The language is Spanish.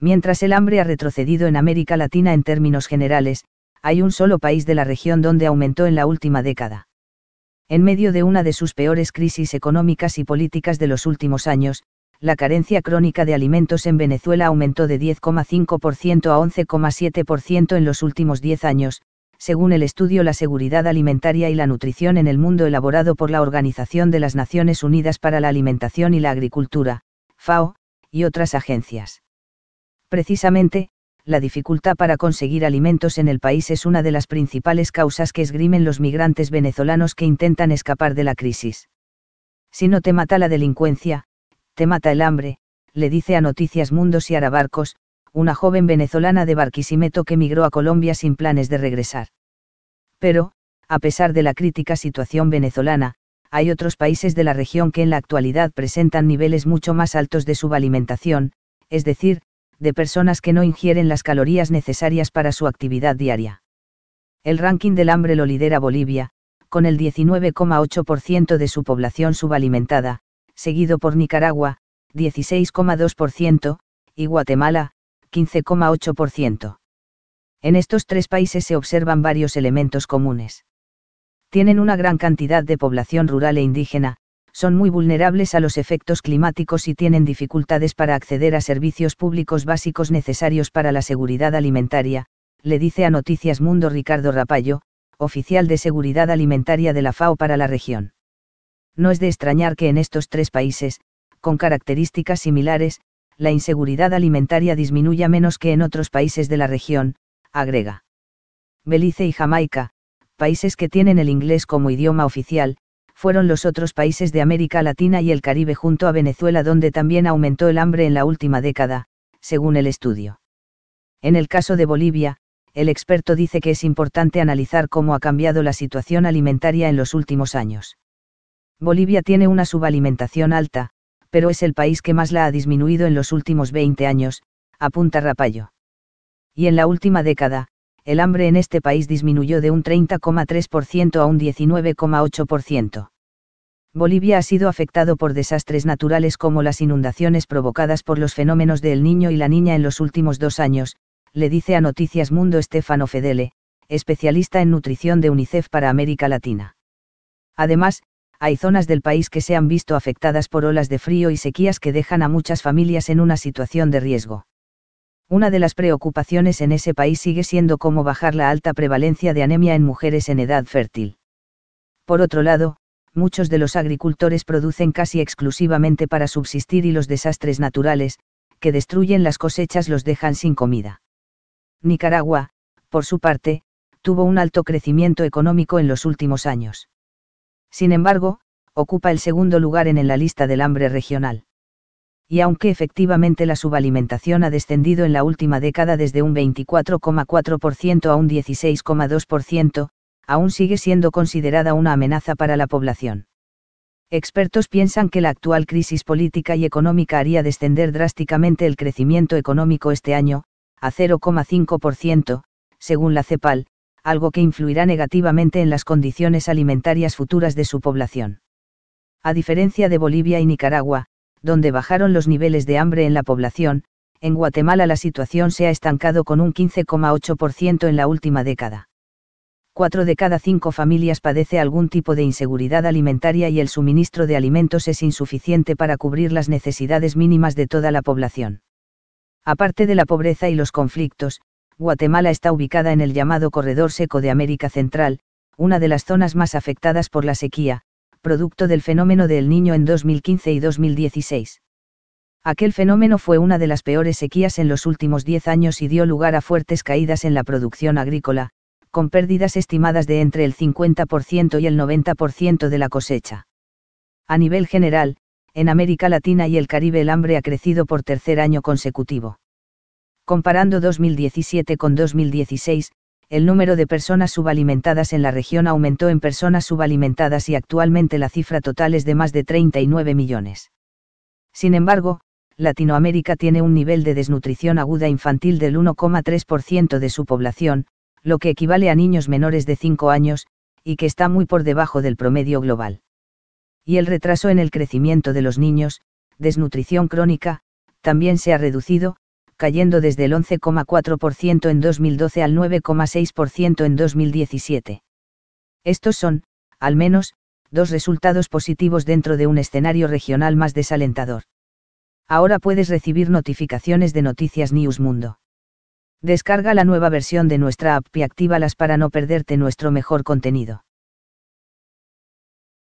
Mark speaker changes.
Speaker 1: Mientras el hambre ha retrocedido en América Latina en términos generales, hay un solo país de la región donde aumentó en la última década. En medio de una de sus peores crisis económicas y políticas de los últimos años, la carencia crónica de alimentos en Venezuela aumentó de 10,5% a 11,7% en los últimos 10 años, según el estudio La seguridad alimentaria y la nutrición en el mundo elaborado por la Organización de las Naciones Unidas para la Alimentación y la Agricultura, FAO, y otras agencias. Precisamente, la dificultad para conseguir alimentos en el país es una de las principales causas que esgrimen los migrantes venezolanos que intentan escapar de la crisis. Si no te mata la delincuencia, te mata el hambre, le dice a Noticias Mundos y Arabarcos, una joven venezolana de Barquisimeto que migró a Colombia sin planes de regresar. Pero, a pesar de la crítica situación venezolana, hay otros países de la región que en la actualidad presentan niveles mucho más altos de subalimentación, es decir, de personas que no ingieren las calorías necesarias para su actividad diaria. El ranking del hambre lo lidera Bolivia, con el 19,8% de su población subalimentada, seguido por Nicaragua, 16,2%, y Guatemala, 15,8%. En estos tres países se observan varios elementos comunes. Tienen una gran cantidad de población rural e indígena, son muy vulnerables a los efectos climáticos y tienen dificultades para acceder a servicios públicos básicos necesarios para la seguridad alimentaria, le dice a Noticias Mundo Ricardo Rapallo, oficial de seguridad alimentaria de la FAO para la región. No es de extrañar que en estos tres países, con características similares, la inseguridad alimentaria disminuya menos que en otros países de la región, agrega. Belice y Jamaica, países que tienen el inglés como idioma oficial, fueron los otros países de América Latina y el Caribe junto a Venezuela donde también aumentó el hambre en la última década, según el estudio. En el caso de Bolivia, el experto dice que es importante analizar cómo ha cambiado la situación alimentaria en los últimos años. Bolivia tiene una subalimentación alta, pero es el país que más la ha disminuido en los últimos 20 años, apunta Rapallo. Y en la última década, el hambre en este país disminuyó de un 30,3% a un 19,8%. Bolivia ha sido afectado por desastres naturales como las inundaciones provocadas por los fenómenos del niño y la niña en los últimos dos años, le dice a Noticias Mundo Stefano Fedele, especialista en nutrición de UNICEF para América Latina. Además, hay zonas del país que se han visto afectadas por olas de frío y sequías que dejan a muchas familias en una situación de riesgo. Una de las preocupaciones en ese país sigue siendo cómo bajar la alta prevalencia de anemia en mujeres en edad fértil. Por otro lado, muchos de los agricultores producen casi exclusivamente para subsistir y los desastres naturales, que destruyen las cosechas los dejan sin comida. Nicaragua, por su parte, tuvo un alto crecimiento económico en los últimos años. Sin embargo, ocupa el segundo lugar en, la lista del hambre regional y aunque efectivamente la subalimentación ha descendido en la última década desde un 24,4% a un 16,2%, aún sigue siendo considerada una amenaza para la población. Expertos piensan que la actual crisis política y económica haría descender drásticamente el crecimiento económico este año, a 0,5%, según la CEPAL, algo que influirá negativamente en las condiciones alimentarias futuras de su población. A diferencia de Bolivia y Nicaragua, donde bajaron los niveles de hambre en la población, en Guatemala la situación se ha estancado con un 15,8% en la última década. Cuatro de cada cinco familias padece algún tipo de inseguridad alimentaria y el suministro de alimentos es insuficiente para cubrir las necesidades mínimas de toda la población. Aparte de la pobreza y los conflictos, Guatemala está ubicada en el llamado Corredor Seco de América Central, una de las zonas más afectadas por la sequía, producto del fenómeno del Niño en 2015 y 2016. Aquel fenómeno fue una de las peores sequías en los últimos 10 años y dio lugar a fuertes caídas en la producción agrícola, con pérdidas estimadas de entre el 50% y el 90% de la cosecha. A nivel general, en América Latina y el Caribe el hambre ha crecido por tercer año consecutivo. Comparando 2017 con 2016, el número de personas subalimentadas en la región aumentó en personas subalimentadas y actualmente la cifra total es de más de 39 millones. Sin embargo, Latinoamérica tiene un nivel de desnutrición aguda infantil del 1,3% de su población, lo que equivale a niños menores de 5 años, y que está muy por debajo del promedio global. Y el retraso en el crecimiento de los niños, desnutrición crónica, también se ha reducido, cayendo desde el 11,4% en 2012 al 9,6% en 2017. Estos son, al menos, dos resultados positivos dentro de un escenario regional más desalentador. Ahora puedes recibir notificaciones de Noticias News Mundo. Descarga la nueva versión de nuestra app y actívalas para no perderte nuestro mejor contenido.